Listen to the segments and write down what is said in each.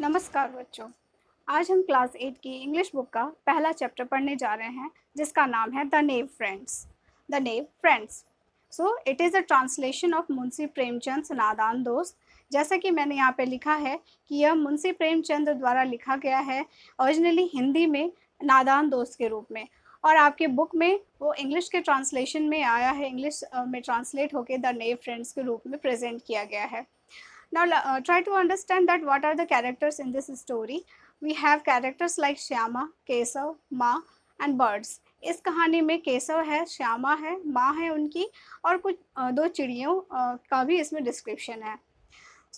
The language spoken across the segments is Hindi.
नमस्कार बच्चों आज हम क्लास एट की इंग्लिश बुक का पहला चैप्टर पढ़ने जा रहे हैं जिसका नाम है the naive friends the naive friends so it is a translation of Munshi Premchand Nadan Dost जैसा कि मैंने यहाँ पे लिखा है कि यह मुंशी प्रेमचंद द्वारा लिखा गया है ओरिजिनली हिंदी में नादान दोस्त के रूप में और आपके बुक में वो इंग्लिश के ट्रांसलेशन में आया है इंग्लिश में ट्रांसलेट होकर द नेव फ्रेंड्स के रूप में प्रेजेंट किया गया है Now uh, try to understand that what are the characters in this story. We have characters like Shyama, Kesav, Ma and birds. इस कहानी में केसव है श्यामा है माँ है उनकी और कुछ दो चिड़ियों का भी इसमें डिस्क्रिप्शन है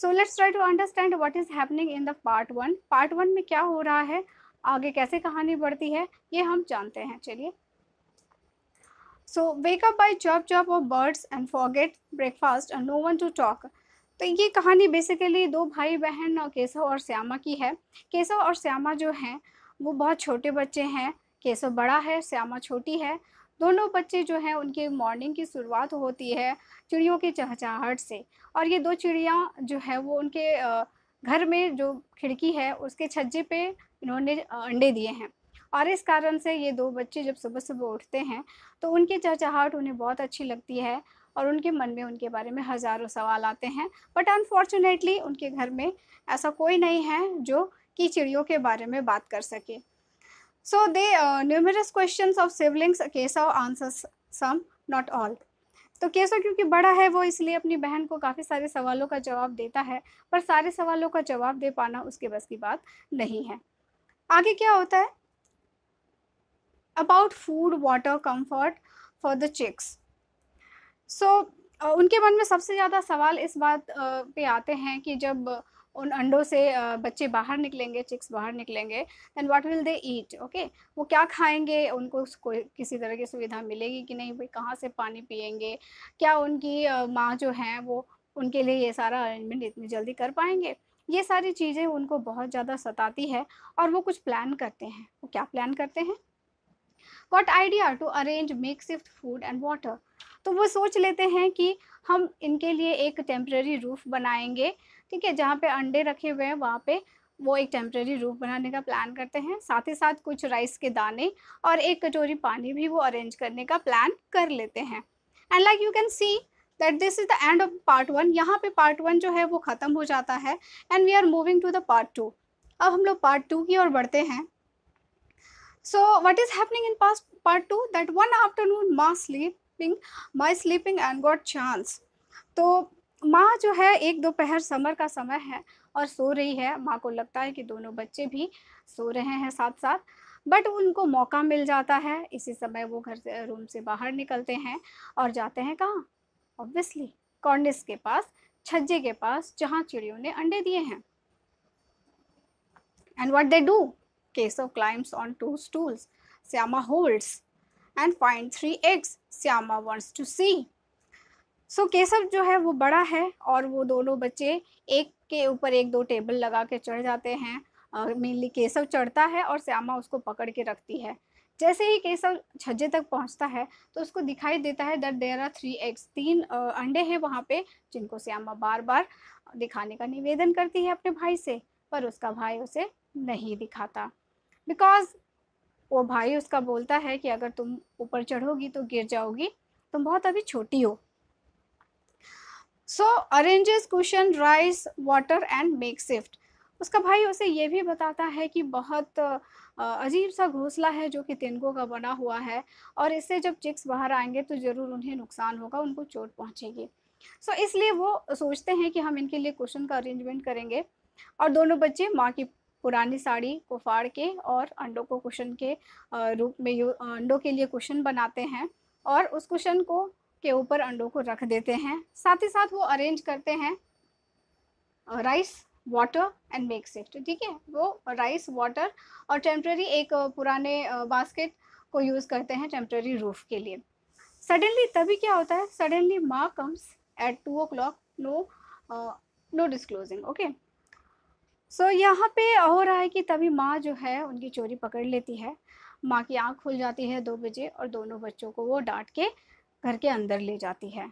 so let's try to understand what is happening in the part one part one में क्या हो रहा है आगे कैसे कहानी बढ़ती है ये हम जानते हैं चलिए so wake up by chirp chirp of birds and forget breakfast and no one to talk तो ये कहानी बेसिकली दो भाई बहन केशव और श्यामा की है केशव और श्यामा जो हैं वो बहुत छोटे बच्चे हैं केशव बड़ा है श्यामा छोटी है दोनों बच्चे जो हैं उनके मॉर्निंग की शुरुआत होती है चिड़ियों की चहचाहट से और ये दो चिड़िया जो है वो उनके घर में जो खिड़की है उसके छज्जे पे इन्होंने अंडे दिए हैं और इस कारण से ये दो बच्चे जब सुबह सुबह उठते हैं तो उनकी चहचाहट उन्हें बहुत अच्छी लगती है और उनके मन में उनके बारे में हज़ारों सवाल आते हैं बट अनफॉर्चुनेटली उनके घर में ऐसा कोई नहीं है जो कि चिड़ियों के बारे में बात कर सके so they numerous question of siblings Keshav answer some not all तो केसव क्योंकि बड़ा है वो इसलिए अपनी बहन को काफ़ी सारे सवालों का जवाब देता है पर सारे सवालों का जवाब दे पाना उसके बस की बात नहीं है आगे क्या होता है about food water comfort for the chicks so so, उनके मन में सबसे ज़्यादा सवाल इस बात पे आते हैं कि जब उन अंडों से बच्चे बाहर निकलेंगे चिक्स बाहर निकलेंगे then what will they eat okay वो क्या खाएंगे उनको कोई किसी तरह की सुविधा मिलेगी कि नहीं भाई कहाँ से पानी पियेंगे क्या उनकी माँ जो हैं वो उनके लिए ये सारा अरेंजमेंट इतनी जल्दी कर पाएंगे ये सारी चीज़ें उनको बहुत ज़्यादा सताती है और वो कुछ प्लान करते हैं वो क्या प्लान करते हैं got idea to arrange makeshift food and water तो वो सोच लेते हैं कि हम इनके लिए एक टेम्प्रेरी रूफ बनाएंगे ठीक है जहाँ पे अंडे रखे हुए हैं वहाँ पे वो एक टेम्प्रेरी रूफ बनाने का प्लान करते हैं साथ ही साथ कुछ राइस के दाने और एक कटोरी पानी भी वो अरेंज करने का प्लान कर लेते हैं and like you can see that this is the end of part one यहाँ पे पार्ट वन जो है वो ख़त्म हो जाता है and we are moving to the part two अब हम लोग पार्ट टू की ओर बढ़ते हैं so what is happening in pass part two that one afternoon must sleep sleeping my sleeping and got chance तो माँ जो है एक दोपहर समर का समय है और सो रही है माँ को लगता है कि दोनों बच्चे भी सो रहे हैं साथ साथ बट उनको मौका मिल जाता है इसी समय वो घर से रूम से बाहर निकलते हैं और जाते हैं कहाँ ऑब्वियसली कॉर्निस के पास छज्जे के पास जहाँ चिड़ियों ने अंडे दिए हैं and what they do Keshav climbs on two stools Shyama holds and find three eggs Shyama wants to see so Keshav जो है वो बड़ा है और वो दोनों बच्चे एक के ऊपर एक दो टेबल लगा के चढ़ जाते हैं मेनली केशव चढ़ता है और श्यामा उसको पकड़ के रखती है जैसे ही केशव छज्जे तक पहुंचता है तो उसको दिखाई देता है that there are three eggs तीन अंडे हैं वहाँ पे जिनको श्यामा बार बार दिखाने का निवेदन करती है अपने भाई से पर उसका भाई उसे नहीं दिखाता बिकॉज वो भाई उसका बोलता है कि अगर तुम ऊपर चढ़ोगी तो गिर जाओगी तुम बहुत अभी छोटी हो so arranges cushion rice water and makeshift उसका भाई उसे ये भी बताता है कि बहुत अजीब सा घोंसला है जो कि तेंगो का बना हुआ है और इससे जब चिक्स बाहर आएंगे तो ज़रूर उन्हें नुकसान होगा उनको चोट पहुंचेगी सो so, इसलिए वो सोचते हैं कि हम इनके लिए क्वेश्चन का अरेंजमेंट करेंगे और दोनों बच्चे माँ की पुरानी साड़ी को फाड़ के और अंडों को कुशन के रूप में यू अंडों के लिए कुशन बनाते हैं और उस कुशन को के ऊपर अंडों को रख देते हैं साथ ही साथ वो अरेंज करते हैं rice water and makeshift ठीक है वो राइस वाटर और टेम्प्रेरी एक पुराने बास्केट को यूज़ करते हैं टेम्प्रेरी रूफ के लिए सडनली तभी क्या होता है सडनली माँ comes at two o'clock no no disclosing okay so so, यहाँ पे हो रहा है कि तभी माँ जो है उनकी चोरी पकड़ लेती है माँ की आँख खुल जाती है दो बजे और दोनों बच्चों को वो डांट के घर के अंदर ले जाती है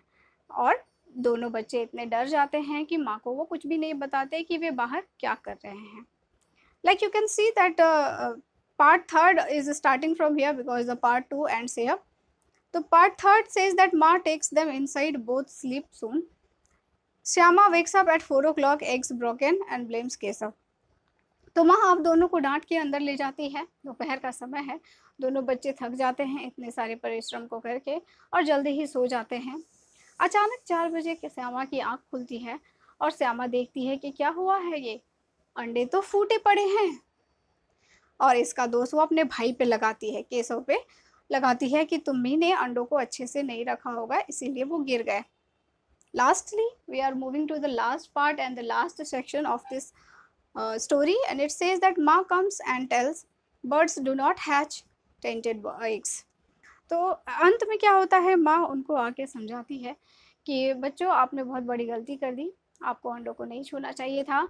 और दोनों बच्चे इतने डर जाते हैं कि माँ को वो कुछ भी नहीं बताते कि वे बाहर क्या कर रहे हैं like you can see that part third is starting from here because the part two end से तो पार्ट थर्ड सेज दैट माँ takes them inside both sleep soon Shyama wakes up at four o'clock eggs broken and blames Keshav माँ आप दोनों को डांट के अंदर ले जाती है दोपहर का समय है दोनों बच्चे थक जाते हैं इतने सारे परिश्रम को करके और जल्दी ही सो जाते हैं अचानक चार बजे के श्यामा की आंख खुलती है और श्यामा देखती है कि क्या हुआ है ये अंडे तो फूटे पड़े हैं और इसका दोष वो अपने भाई पे लगाती है केसव पे लगाती है कि तुम्ही ने अंडों को अच्छे से नहीं रखा होगा इसीलिए वो गिर गए lastly we are moving to the last part and the last section of this uh, story and it says that ma comes and tells birds do not hatch tainted eggs तो अंत में क्या होता है माँ उनको आके समझाती है कि बच्चों आपने बहुत बड़ी गलती कर दी आपको अंडों को नहीं छूना चाहिए था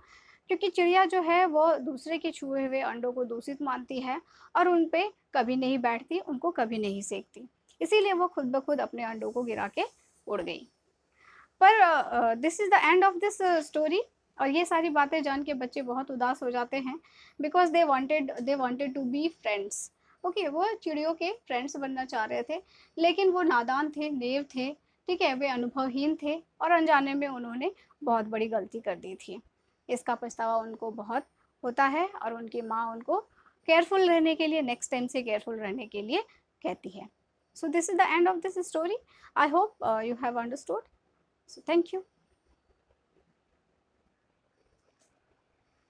क्योंकि चिड़िया जो है वो दूसरे के छुए हुए अंडों को दूषित मानती है और उन पर कभी नहीं बैठती उनको कभी नहीं सेकती इसीलिए वो खुद ब खुद अपने अंडों को गिरा के उड़ गई पर this is the end of this story और ये सारी बातें जान के बच्चे बहुत उदास हो जाते हैं because they wanted they wanted to be friends okay वो चिड़ियों के फ्रेंड्स बनना चाह रहे थे लेकिन वो नादान थे नेव थे ठीक है वे अनुभवहीन थे और अनजाने में उन्होंने बहुत बड़ी गलती कर दी थी इसका पछतावा उनको बहुत होता है और उनकी माँ उनको केयरफुल रहने के लिए नेक्स्ट टाइम से केयरफुल रहने के लिए कहती है so this is the end of this story I hope you have understood So thank you.